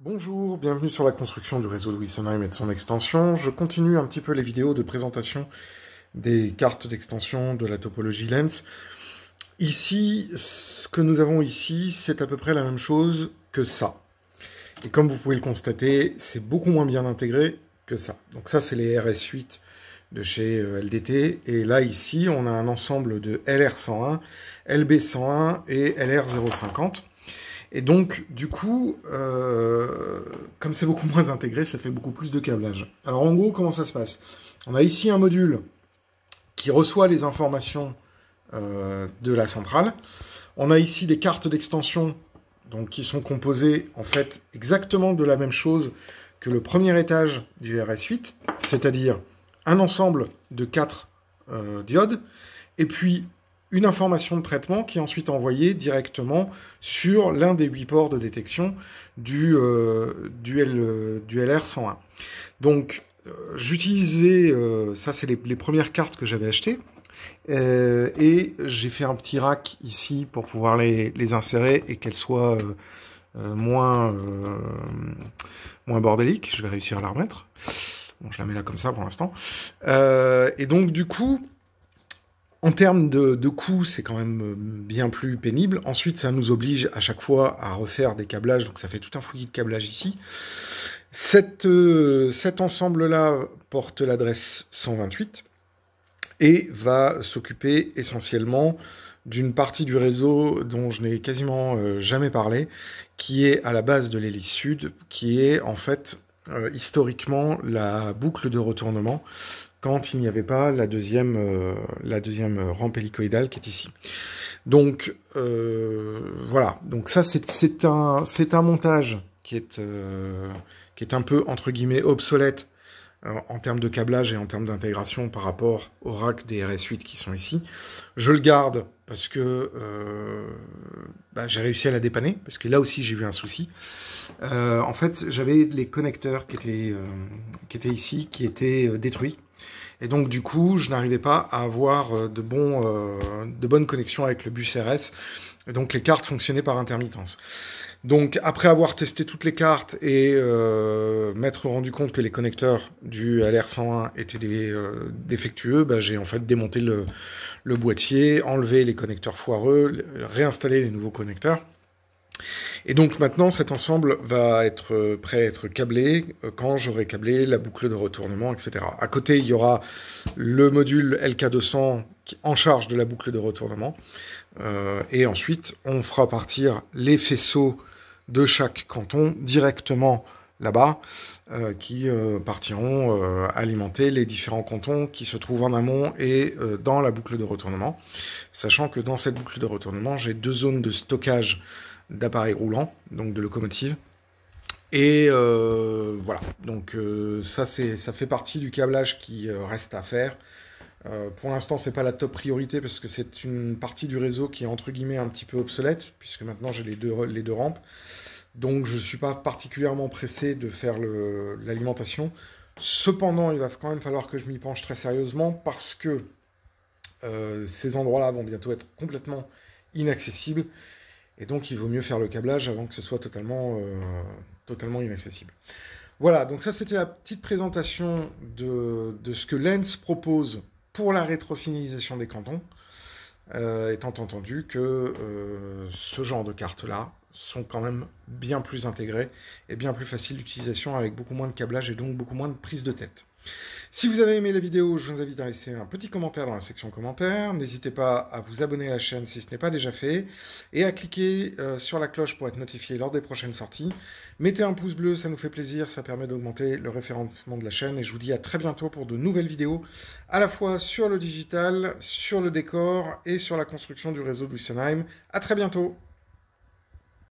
Bonjour, bienvenue sur la construction du réseau de Wissenheim et de son extension. Je continue un petit peu les vidéos de présentation des cartes d'extension de la topologie Lens. Ici, ce que nous avons ici, c'est à peu près la même chose que ça. Et comme vous pouvez le constater, c'est beaucoup moins bien intégré que ça. Donc ça, c'est les RS8 de chez euh, LDT. Et là, ici, on a un ensemble de LR101, LB101 et LR050. Et donc, du coup, euh, comme c'est beaucoup moins intégré, ça fait beaucoup plus de câblage. Alors, en gros, comment ça se passe On a ici un module qui reçoit les informations euh, de la centrale. On a ici des cartes d'extension qui sont composées en fait exactement de la même chose que le premier étage du RS8, c'est-à-dire un ensemble de quatre euh, diodes, et puis une information de traitement qui est ensuite envoyée directement sur l'un des huit ports de détection du, euh, du, LR101. Euh, donc, euh, j'utilisais, ça c'est les, premières cartes que j'avais achetées, et j'ai fait un petit rack ici pour pouvoir les, insérer et qu'elles soient moins, moins bordéliques. Je vais réussir à la remettre. je la mets là comme ça pour l'instant. et donc, du coup, en termes de, coûts, c'est quand même euh, bien plus pénible. Ensuite, ça nous oblige à chaque fois à refaire des câblages, donc ça fait tout un fouillis de câblage ici. Euh, cet ensemble-là porte l'adresse 128 et va s'occuper essentiellement d'une partie du réseau dont je n'ai quasiment euh, jamais parlé, qui est à la base de l'hélice sud, qui est en fait euh, historiquement la boucle de retournement quand il n'y avait pas la deuxième, euh, la deuxième euh, rampe hélicoïdale qui est ici. Donc voilà, donc ça c'est un, un montage qui est, qui est un peu entre guillemets obsolète en termes de câblage et en termes d'intégration par rapport au rack des RS8 qui sont ici. Je le garde parce que euh, bah, j'ai réussi à la dépanner, parce que là aussi j'ai eu un souci. Euh, en fait, j'avais les connecteurs qui étaient, euh, ici, qui étaient détruits. Et donc du coup, je n'arrivais pas à avoir de, bonnes connexions avec le bus RS. Et donc les cartes fonctionnaient par intermittence. Donc après avoir testé toutes les cartes et m'être rendu compte que les connecteurs du LR101 étaient défectueux, bah, j'ai en fait démonté le, le boîtier, enlever les connecteurs foireux, réinstaller les nouveaux connecteurs. Et donc maintenant, cet ensemble va être euh, prêt à être câblé euh, quand j'aurai câblé la boucle de retournement, etc. À côté, il y aura le module LK200 en charge de la boucle de retournement. Euh, et ensuite, on fera partir les faisceaux de chaque canton directement là-bas euh, qui euh, partiront euh, alimenter les différents cantons qui se trouvent en amont et dans la boucle de retournement. Sachant que dans cette boucle de retournement, j'ai deux zones de stockage d'appareils roulants, donc de locomotives. Et voilà, donc ça, ça fait partie du câblage qui reste à faire. pour l'instant, n'est pas la top priorité parce que c'est une partie du réseau qui est entre guillemets un petit peu obsolète, puisque maintenant j'ai les les deux rampes. Donc je ne suis pas particulièrement pressé de faire l'alimentation. Cependant, il va quand même falloir que je m'y penche très sérieusement parce que euh, ces endroits-là vont bientôt être complètement inaccessibles. Et donc il vaut mieux faire le câblage avant que ce soit totalement, euh, totalement inaccessible. Voilà, donc ça c'était la petite présentation de, de, ce que Lens propose pour la rétrosignalisation des cantons. Euh, étant entendu que euh, ce genre de cartes-là sont quand même bien plus intégrées et bien plus faciles d'utilisation avec beaucoup moins de câblage et donc beaucoup moins de prise de tête. Si vous avez aimé la vidéo, je vous invite à laisser un petit commentaire dans la section commentaires. N'hésitez pas à vous abonner à la chaîne si ce n'est pas déjà fait et à cliquer euh, sur la cloche pour être notifié lors des prochaines sorties. Mettez un pouce bleu, ça nous fait plaisir, ça permet d'augmenter le référencement de la chaîne et je vous dis à très bientôt pour de nouvelles vidéos à la fois sur le digital, sur le décor et sur la construction du réseau de Wissenheim. À très bientôt